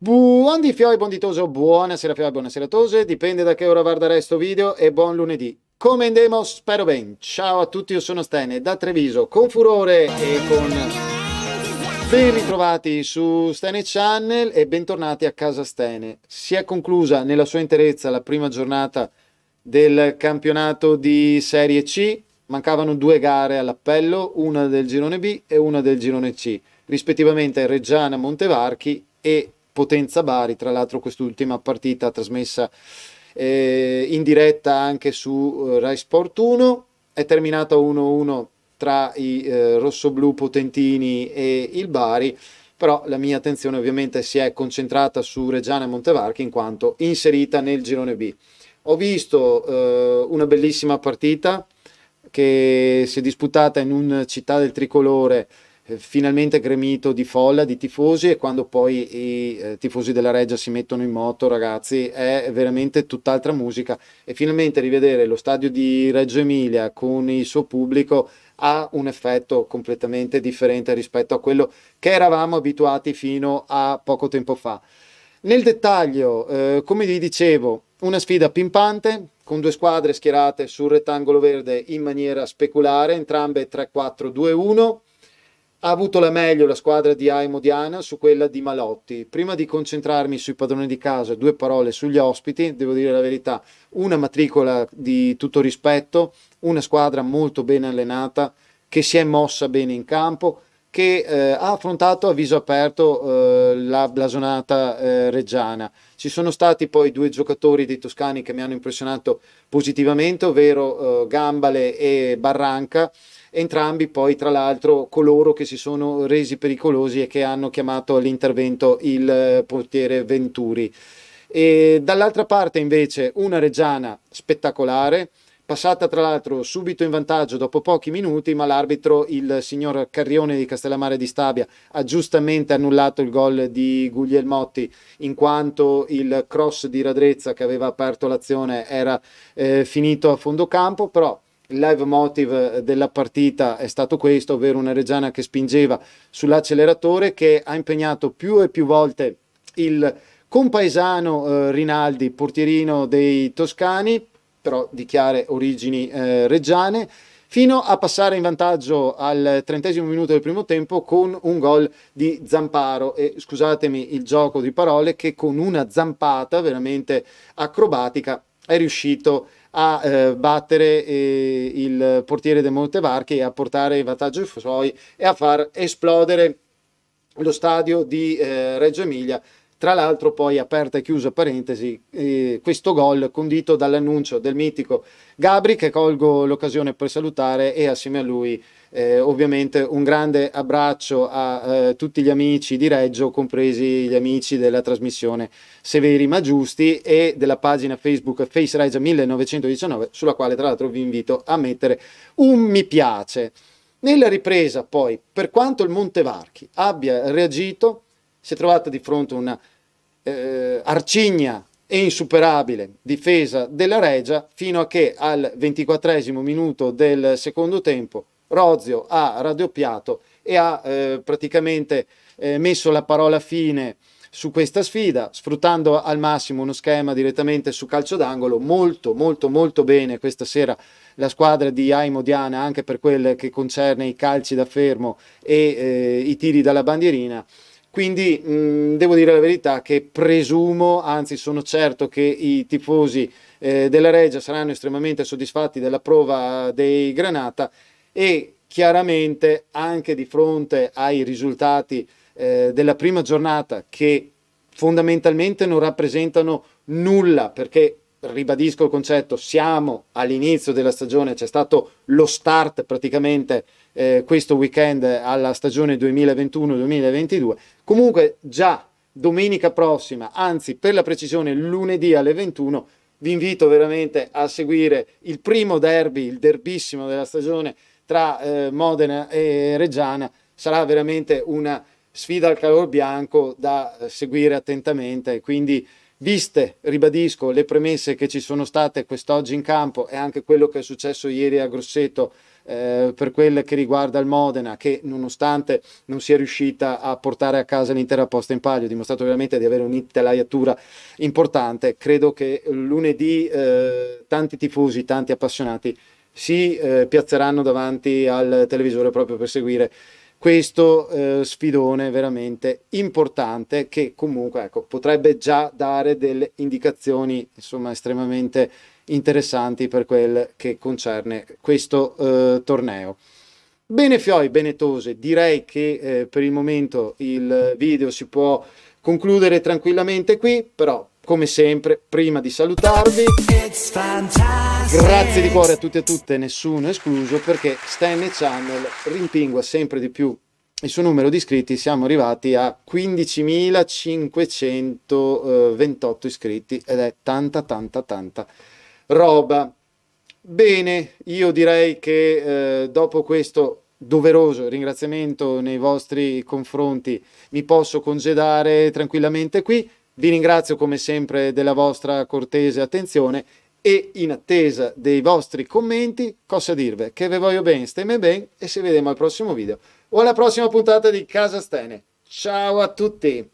Buon di fioi, buon di toso, buonasera fiori, buonasera a tose, dipende da che ora guarderai sto video e buon lunedì. Come andiamo? Spero ben. Ciao a tutti, io sono Stene da Treviso, con furore e con... Ben ritrovati su Stene Channel e bentornati a casa Stene. Si è conclusa nella sua interezza la prima giornata del campionato di Serie C. Mancavano due gare all'appello, una del girone B e una del girone C, rispettivamente Reggiana Montevarchi e Potenza Bari, tra l'altro quest'ultima partita trasmessa eh, in diretta anche su eh, Rai Sport 1, è terminata 1-1 tra i eh, rossoblù potentini e il Bari, però la mia attenzione ovviamente si è concentrata su Reggiana e Montevarchi in quanto inserita nel girone B. Ho visto eh, una bellissima partita che si è disputata in una città del tricolore eh, finalmente gremito di folla, di tifosi e quando poi i eh, tifosi della Reggia si mettono in moto, ragazzi, è veramente tutt'altra musica e finalmente rivedere lo stadio di Reggio Emilia con il suo pubblico ha un effetto completamente differente rispetto a quello che eravamo abituati fino a poco tempo fa. Nel dettaglio, eh, come vi dicevo, una sfida pimpante con due squadre schierate sul rettangolo verde in maniera speculare, entrambe 3-4-2-1 ha avuto la meglio la squadra di Aimo Diana su quella di Malotti. Prima di concentrarmi sui padroni di casa, due parole sugli ospiti, devo dire la verità, una matricola di tutto rispetto, una squadra molto ben allenata, che si è mossa bene in campo, che eh, ha affrontato a viso aperto eh, la blasonata eh, reggiana. Ci sono stati poi due giocatori dei toscani che mi hanno impressionato positivamente, ovvero eh, Gambale e Barranca entrambi poi tra l'altro coloro che si sono resi pericolosi e che hanno chiamato all'intervento il eh, portiere Venturi. E dall'altra parte invece una Reggiana spettacolare, passata tra l'altro subito in vantaggio dopo pochi minuti, ma l'arbitro, il signor Carrione di Castellammare di Stabia, ha giustamente annullato il gol di Guglielmotti in quanto il cross di Radrezza che aveva aperto l'azione era eh, finito a fondo campo, però il live motive eh, della partita è stato questo, ovvero una Reggiana che spingeva sull'acceleratore, che ha impegnato più e più volte il compaesano eh, Rinaldi, portierino dei toscani, però di chiare origini eh, reggiane, fino a passare in vantaggio al trentesimo minuto del primo tempo con un gol di Zamparo e scusatemi il gioco di parole che con una zampata veramente acrobatica è riuscito a a eh, battere eh, il portiere del Montevarchi e a portare i vantaggi suoi e a far esplodere lo stadio di eh, Reggio Emilia tra l'altro poi, aperta e chiusa parentesi, eh, questo gol condito dall'annuncio del mitico Gabri che colgo l'occasione per salutare e assieme a lui eh, ovviamente un grande abbraccio a eh, tutti gli amici di Reggio, compresi gli amici della trasmissione Severi ma Giusti e della pagina Facebook Face Reggio 1919 sulla quale tra l'altro vi invito a mettere un mi piace. Nella ripresa poi, per quanto il Montevarchi abbia reagito, si è trovata di fronte a una eh, arcigna e insuperabile difesa della Regia fino a che al ventiquattresimo minuto del secondo tempo Rozio ha raddoppiato e ha eh, praticamente eh, messo la parola fine su questa sfida, sfruttando al massimo uno schema direttamente su calcio d'angolo. Molto, molto, molto bene questa sera la squadra di Aimo Diana, anche per quel che concerne i calci da fermo e eh, i tiri dalla bandierina. Quindi mh, mm, devo dire la verità che presumo, anzi sono certo che i tifosi eh, della Reggia saranno estremamente soddisfatti della prova dei Granata e chiaramente anche di fronte ai risultati eh, della prima giornata che fondamentalmente non rappresentano nulla perché ribadisco il concetto, siamo all'inizio della stagione, c'è stato lo start praticamente eh, questo weekend alla stagione 2021-2022. Comunque già domenica prossima, anzi per la precisione lunedì alle 21, vi invito veramente a seguire il primo derby, il derbissimo della stagione tra eh, Modena e Reggiana. Sarà veramente una sfida al calore bianco da eh, seguire attentamente, quindi viste, ribadisco, le premesse che ci sono state quest'oggi in campo e anche quello che è successo ieri a Grosseto eh, per quel che riguarda il Modena, che nonostante non sia riuscita a portare a casa l'intera posta in palio, ha dimostrato veramente di avere un'intelaiatura importante, credo che lunedì eh, tanti tifosi, tanti appassionati si eh, piazzeranno davanti al televisore proprio per seguire questo eh, sfidone veramente importante che comunque ecco, potrebbe già dare delle indicazioni insomma estremamente interessanti per quel che concerne questo eh, torneo. Bene Fioi, benetose, direi che eh, per il momento il video si può concludere tranquillamente qui, però come sempre, prima di salutarvi, grazie di cuore a tutti e a tutte, nessuno escluso, perché Stan e Channel rimpingua sempre di più il suo numero di iscritti, siamo arrivati a 15.528 iscritti ed è tanta, tanta, tanta roba. Bene, io direi che eh, dopo questo doveroso ringraziamento nei vostri confronti mi posso congedare tranquillamente qui. Vi ringrazio come sempre della vostra cortese attenzione e in attesa dei vostri commenti, cosa dirvi? Che vi voglio bene, stiamo bene e ci vediamo al prossimo video o alla prossima puntata di Casa Stene. Ciao a tutti!